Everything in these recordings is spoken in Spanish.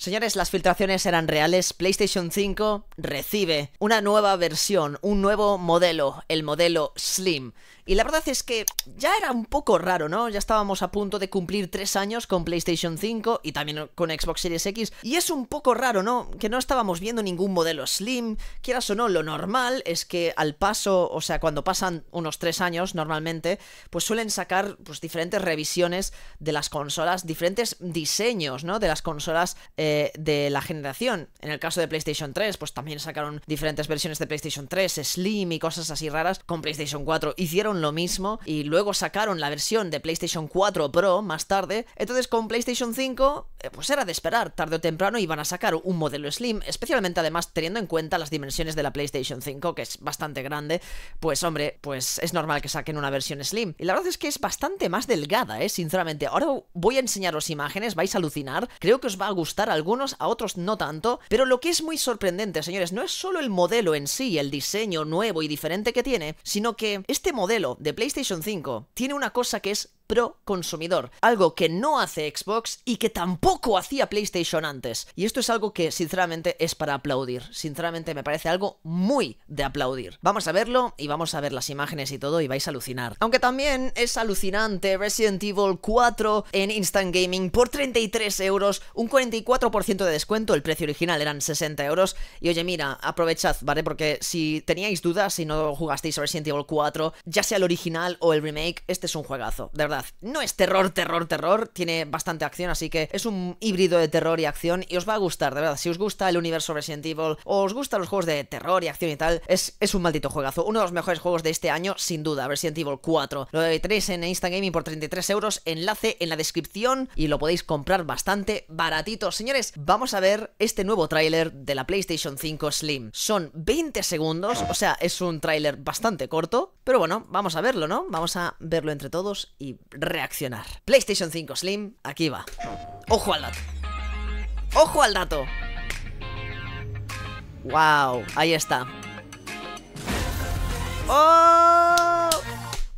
Señores, las filtraciones eran reales. PlayStation 5 recibe una nueva versión, un nuevo modelo, el modelo Slim. Y la verdad es que ya era un poco raro, ¿no? Ya estábamos a punto de cumplir tres años con PlayStation 5 y también con Xbox Series X. Y es un poco raro, ¿no? Que no estábamos viendo ningún modelo Slim. Quieras o no, lo normal es que al paso, o sea, cuando pasan unos tres años normalmente, pues suelen sacar pues, diferentes revisiones de las consolas, diferentes diseños, ¿no? De las consolas. Eh, de, la generación. En el caso de PlayStation 3, pues también sacaron diferentes versiones de PlayStation 3, Slim y cosas así raras. Con PlayStation 4 hicieron lo mismo y luego sacaron la versión de PlayStation 4 Pro más tarde. Entonces con PlayStation 5, eh, pues era de esperar, tarde o temprano iban a sacar un modelo Slim, especialmente además teniendo en cuenta las dimensiones de la PlayStation 5, que es bastante grande, pues hombre, pues es normal que saquen una versión Slim. Y la verdad es que es bastante más delgada, eh, Sinceramente, ahora voy a enseñaros imágenes, vais a alucinar, creo que os va a gustar al algunos, a otros no tanto, pero lo que es muy sorprendente, señores, no es solo el modelo en sí, el diseño nuevo y diferente que tiene, sino que este modelo de PlayStation 5 tiene una cosa que es pro consumidor, algo que no hace Xbox y que tampoco hacía PlayStation antes. Y esto es algo que sinceramente es para aplaudir, sinceramente me parece algo muy de aplaudir. Vamos a verlo y vamos a ver las imágenes y todo y vais a alucinar. Aunque también es alucinante Resident Evil 4 en Instant Gaming por 33 euros, un 44% de descuento, el precio original eran 60 euros. Y oye, mira, aprovechad, ¿vale? Porque si teníais dudas, si no jugasteis Resident Evil 4, ya sea el original o el remake, este es un juegazo, de verdad no es terror, terror, terror, tiene bastante acción, así que es un híbrido de terror y acción y os va a gustar, de verdad. Si os gusta el universo Resident Evil o os gustan los juegos de terror y acción y tal, es, un maldito juegazo. Uno de los mejores juegos de este año, sin duda, Resident Evil 4. Lo tenéis en Gaming por 33 euros, enlace en la descripción y lo podéis comprar bastante baratito. Señores, vamos a ver este nuevo tráiler de la PlayStation 5 Slim. Son 20 segundos, o sea, es un tráiler bastante corto, pero bueno, vamos a verlo, ¿no? Vamos a verlo entre todos y reaccionar. PlayStation 5 Slim, aquí va. Ojo al dato. Ojo al dato. Wow, ahí está. Oh,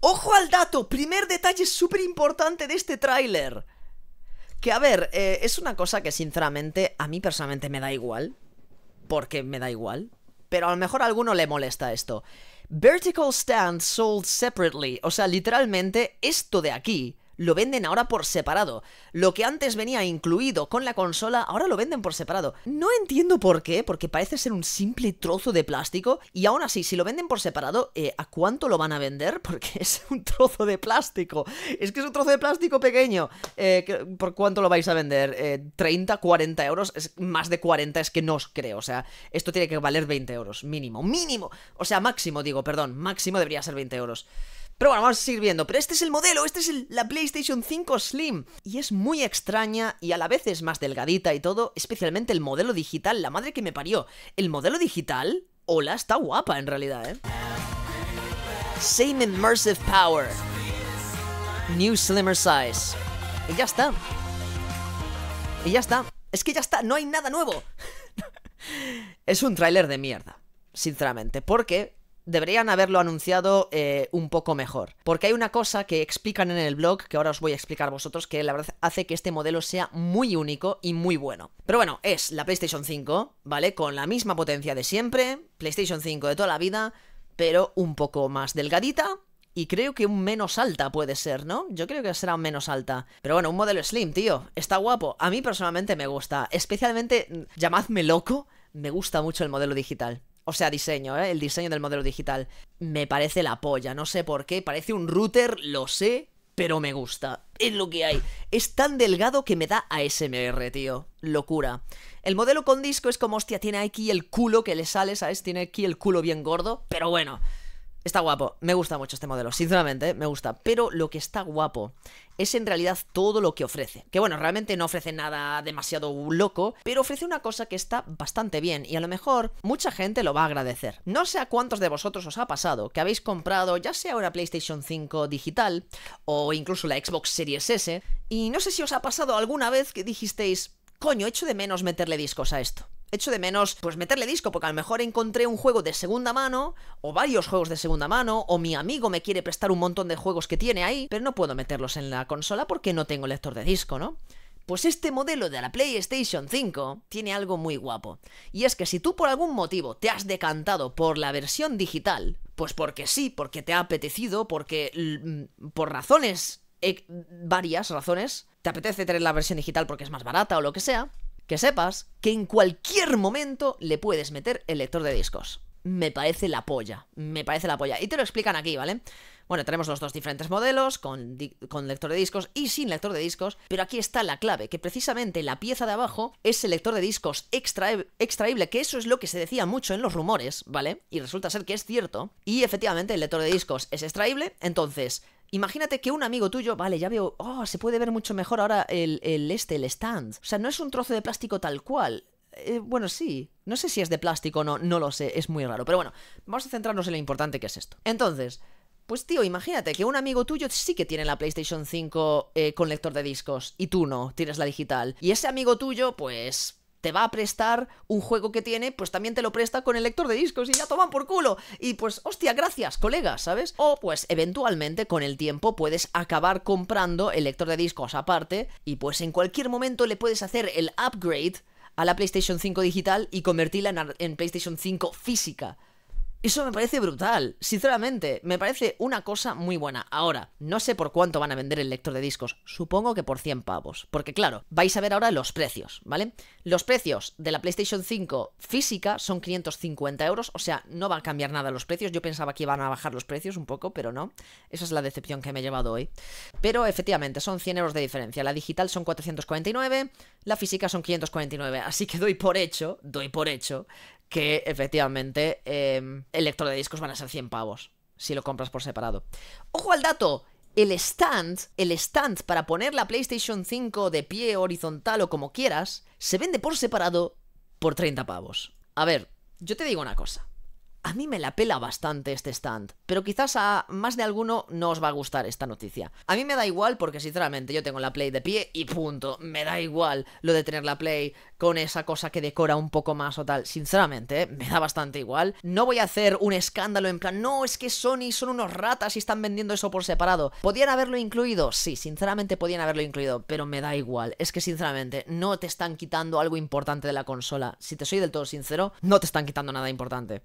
ojo al dato, primer detalle súper importante de este tráiler. Que a ver, eh, es una cosa que sinceramente a mí personalmente me da igual. Porque me da igual. Pero a lo mejor a alguno le molesta esto. Vertical Stand sold separately, o sea, literalmente esto de aquí lo venden ahora por separado. Lo que antes venía incluido con la consola, ahora lo venden por separado. No entiendo por qué, porque parece ser un simple trozo de plástico y aún así, si lo venden por separado, eh, ¿a cuánto lo van a vender? Porque es un trozo de plástico. Es que es un trozo de plástico pequeño. Eh, ¿Por cuánto lo vais a vender? ¿30, eh, 40 euros? Es, más de 40 es que no os creo. O sea, esto tiene que valer 20 euros, mínimo, mínimo. O sea, máximo, digo, perdón, máximo debería ser 20 euros. Pero bueno, vamos a seguir viendo. Pero este es el modelo, este es la PlayStation 5 Slim. Y es muy extraña y a la vez es más delgadita y todo, especialmente el modelo digital, la madre que me parió. El modelo digital, hola, está guapa en realidad, ¿eh? Same Immersive Power. New Slimmer Size. Y ya está. Y ya está. Es que ya está, no hay nada nuevo. es un tráiler de mierda, sinceramente. Porque deberían haberlo anunciado eh, un poco mejor. Porque hay una cosa que explican en el blog, que ahora os voy a explicar vosotros, que la verdad hace que este modelo sea muy único y muy bueno. Pero bueno, es la PlayStation 5, ¿vale? Con la misma potencia de siempre, PlayStation 5 de toda la vida, pero un poco más delgadita, y creo que un menos alta puede ser, ¿no? Yo creo que será un menos alta. Pero bueno, un modelo slim, tío. Está guapo. A mí personalmente me gusta. Especialmente, mm, llamadme loco, me gusta mucho el modelo digital. O sea, diseño, ¿eh? el diseño del modelo digital. Me parece la polla, no sé por qué. Parece un router, lo sé, pero me gusta. Es lo que hay. Es tan delgado que me da ASMR, tío. Locura. El modelo con disco es como, hostia, tiene aquí el culo que le sale, ¿sabes? Tiene aquí el culo bien gordo, pero bueno. Está guapo, me gusta mucho este modelo, sinceramente, ¿eh? me gusta. Pero lo que está guapo es en realidad todo lo que ofrece. Que bueno, realmente no ofrece nada demasiado loco, pero ofrece una cosa que está bastante bien y a lo mejor mucha gente lo va a agradecer. No sé a cuántos de vosotros os ha pasado que habéis comprado ya sea una PlayStation 5 digital o incluso la Xbox Series S y no sé si os ha pasado alguna vez que dijisteis, coño, echo de menos meterle discos a esto echo de menos, pues meterle disco, porque a lo mejor encontré un juego de segunda mano, o varios juegos de segunda mano, o mi amigo me quiere prestar un montón de juegos que tiene ahí, pero no puedo meterlos en la consola porque no tengo lector de disco, ¿no? Pues este modelo de la PlayStation 5 tiene algo muy guapo. Y es que si tú por algún motivo te has decantado por la versión digital, pues porque sí, porque te ha apetecido, porque mm, por razones, eh, varias razones, te apetece tener la versión digital porque es más barata o lo que sea, que sepas que en cualquier momento le puedes meter el lector de discos. Me parece la polla, me parece la polla. Y te lo explican aquí, ¿vale? Bueno, tenemos los dos diferentes modelos, con, lector de discos y sin lector de discos, pero aquí está la clave, que precisamente la pieza de abajo es el lector de discos extraíble, que eso es lo que se decía mucho en los rumores, ¿vale? Y resulta ser que es cierto, y efectivamente el lector de discos es extraíble, entonces Imagínate que un amigo tuyo, vale, ya veo, oh, se puede ver mucho mejor ahora el, este, el stand. O sea, no es un trozo de plástico tal cual. Eh, bueno, sí. No sé si es de plástico o no, no lo sé, es muy raro. Pero bueno, vamos a centrarnos en lo importante que es esto. Entonces, pues tío, imagínate que un amigo tuyo sí que tiene la PlayStation 5 eh, con lector de discos y tú no, tienes la digital. Y ese amigo tuyo, pues, te va a prestar un juego que tiene, pues también te lo presta con el lector de discos y ya toman por culo. Y pues, hostia, gracias, colega, ¿sabes? O pues eventualmente con el tiempo puedes acabar comprando el lector de discos aparte y pues en cualquier momento le puedes hacer el upgrade a la PlayStation 5 digital y convertirla en, en PlayStation 5 física. Eso me parece brutal, sinceramente, me parece una cosa muy buena. Ahora, no sé por cuánto van a vender el lector de discos, supongo que por 100 pavos, porque claro, vais a ver ahora los precios, ¿vale? Los precios de la PlayStation 5 física son 550 euros, o sea, no va a cambiar nada los precios, yo pensaba que iban a bajar los precios un poco, pero no, esa es la decepción que me he llevado hoy. Pero efectivamente, son 100 euros de diferencia, la digital son 449, la física son 549, así que doy por hecho, doy por hecho que efectivamente el em, lector de discos van a ser 100 pavos si lo compras por separado. Ojo al dato, el stand, el stand para poner la PlayStation 5 de pie horizontal o como quieras, se vende por separado por 30 pavos. A ver, yo te digo una cosa. A mí me la pela bastante este stand, pero quizás a más de alguno no os va a gustar esta noticia. A mí me da igual porque sinceramente yo tengo la Play de pie y punto. Me da igual lo de tener la Play con esa cosa que decora un poco más o tal. Sinceramente, eh, me da bastante igual. No voy a hacer un escándalo en plan, no, es que Sony son unos ratas y están vendiendo eso por separado. ¿Podían haberlo incluido? Sí, sinceramente podían haberlo incluido, pero me da igual. Es que sinceramente no te están quitando algo importante de la consola. Si te soy del todo sincero, no te están quitando nada importante.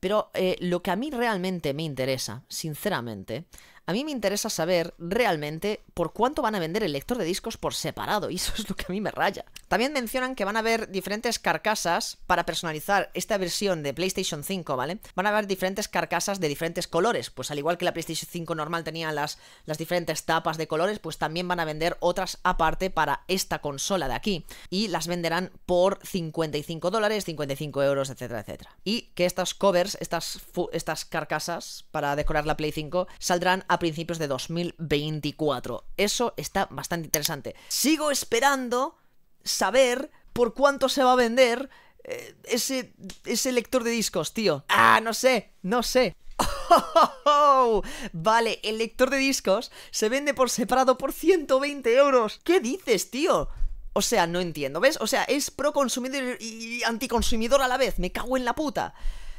Pero eh, lo que a mí realmente me interesa, sinceramente, a mí me interesa saber realmente por cuánto van a vender el lector de discos por separado, y eso es lo que a mí me raya. También mencionan que van a haber diferentes carcasas para personalizar esta versión de PlayStation 5, ¿vale? Van a haber diferentes carcasas de diferentes colores, pues al igual que la PlayStation 5 normal tenía las, las diferentes tapas de colores, pues también van a vender otras aparte para esta consola de aquí, y las venderán por 55 dólares, 55 euros, etcétera, etcétera. Y que estas covers, estas, estas carcasas para decorar la Play 5, saldrán a principios de 2024. Eso está bastante interesante. Sigo esperando saber por cuánto se va a vender eh, ese, ese lector de discos, tío. Ah, no sé, no sé. vale, el lector de discos se vende por separado por 120 euros. ¿Qué dices, tío? O sea, no entiendo, ¿ves? O sea, es pro consumidor y anticonsumidor a la vez. Me cago en la puta.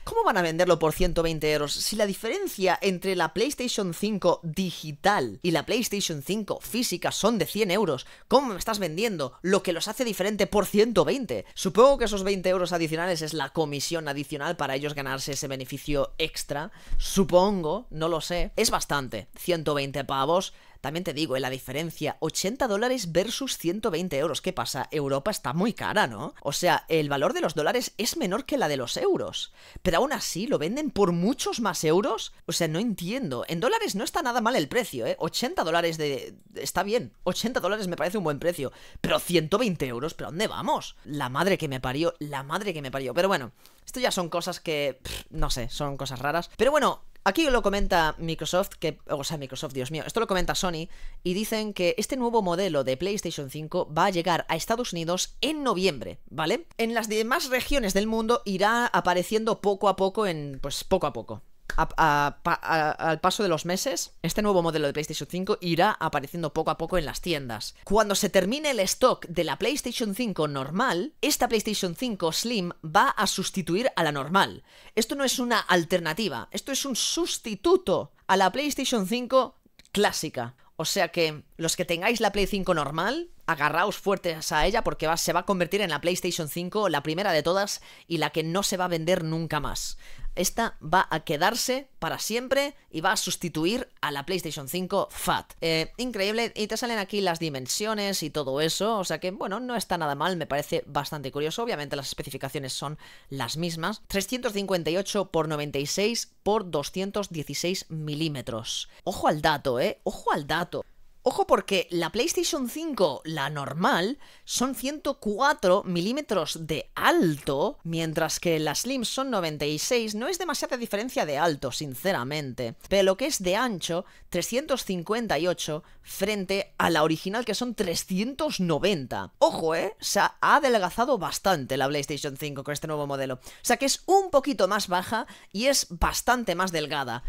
¿Cómo van a venderlo por 120 euros si la diferencia entre la PlayStation 5 digital y la PlayStation 5 física son de 100 euros? ¿Cómo me estás vendiendo lo que los hace diferente por 120? Supongo que esos 20 euros adicionales es la comisión adicional para ellos ganarse ese beneficio extra. Supongo, no lo sé. Es bastante. 120 pavos también te digo, en eh, la diferencia, 80 dólares versus 120 euros. ¿Qué pasa? Europa está muy cara, ¿no? O sea, el valor de los dólares es menor que la de los euros. Pero aún así, ¿lo venden por muchos más euros? O sea, no entiendo. En dólares no está nada mal el precio, ¿eh? 80 dólares de... Está bien. 80 dólares me parece un buen precio. Pero 120 euros, ¿pero dónde vamos? La madre que me parió, la madre que me parió. Pero bueno, esto ya son cosas que... no sé, son cosas raras. Pero bueno, Aquí lo comenta Microsoft, que, o sea, Microsoft, Dios mío, esto lo comenta Sony, y dicen que este nuevo modelo de PlayStation 5 va a llegar a Estados Unidos en noviembre, ¿vale? En las demás regiones del mundo irá apareciendo poco a poco en, pues poco a poco al paso de los meses, este nuevo modelo de PlayStation 5 irá apareciendo poco a poco en las tiendas. Cuando se termine el stock de la PlayStation 5 normal, esta PlayStation 5 Slim va a sustituir a la normal. Esto no es una alternativa, esto es un sustituto a la PlayStation 5 clásica. O sea que los que tengáis la Play 5 normal, agarraos fuertes a ella porque se va a convertir en la PlayStation 5, la primera de todas y la que no se va a vender nunca más. Esta va a quedarse para siempre y va a sustituir a la PlayStation 5 Fat. Eh, increíble, y te salen aquí las dimensiones y todo eso, o sea que bueno, no está nada mal, me parece bastante curioso. Obviamente las especificaciones son las mismas. 358 x 96 x 216 milímetros. Ojo al dato, ¿eh? Ojo al dato. Ojo porque la PlayStation 5, la normal, son 104 milímetros de alto, mientras que la Slim son 96, no es demasiada diferencia de alto, sinceramente. Pero lo que es de ancho, 358 frente a la original que son 390. Ojo, ¿eh? O sea, ha adelgazado bastante la PlayStation 5 con este nuevo modelo. O sea que es un poquito más baja y es bastante más delgada.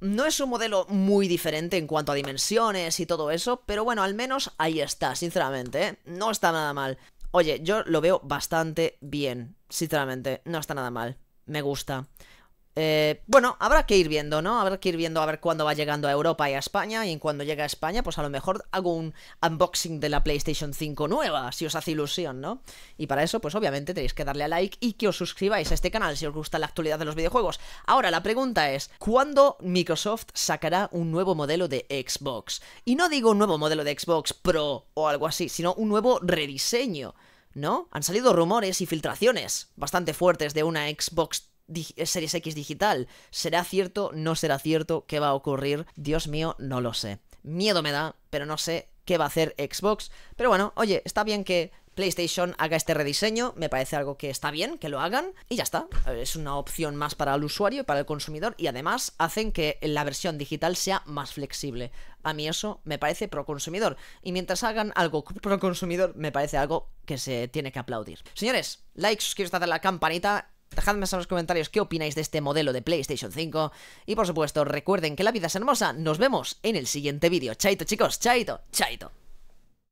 No es un modelo muy diferente en cuanto a dimensiones y todo eso, pero bueno, al menos ahí está, sinceramente, ¿eh? No está nada mal. Oye, yo lo veo bastante bien, sinceramente, no está nada mal. Me gusta. Eh, bueno, habrá que ir viendo, ¿no? Habrá que ir viendo a ver cuándo va llegando a Europa y a España. Y en cuando llegue a España, pues a lo mejor hago un unboxing de la PlayStation 5 nueva, si os hace ilusión, ¿no? Y para eso, pues obviamente tenéis que darle a like y que os suscribáis a este canal si os gusta la actualidad de los videojuegos. Ahora, la pregunta es, ¿cuándo Microsoft sacará un nuevo modelo de Xbox? Y no digo un nuevo modelo de Xbox Pro o algo así, sino un nuevo rediseño. ¿No? Han salido rumores y filtraciones bastante fuertes de una Xbox Series X digital. ¿Será cierto? ¿No será cierto? ¿Qué va a ocurrir? Dios mío, no lo sé. Miedo me da, pero no sé qué va a hacer Xbox. Pero bueno, oye, está bien que PlayStation haga este rediseño, me parece algo que está bien, que lo hagan, y ya está. Es una opción más para el usuario y para el consumidor, y además hacen que la versión digital sea más flexible. A mí eso me parece pro consumidor, y mientras hagan algo pro consumidor, me parece algo que se tiene que aplaudir. Señores, like, suscríbete a la campanita, Dejadme en los comentarios qué opináis de este modelo de PlayStation 5. Y por supuesto, recuerden que la vida es hermosa. Nos vemos en el siguiente vídeo. Chaito, chicos. Chaito, chaito.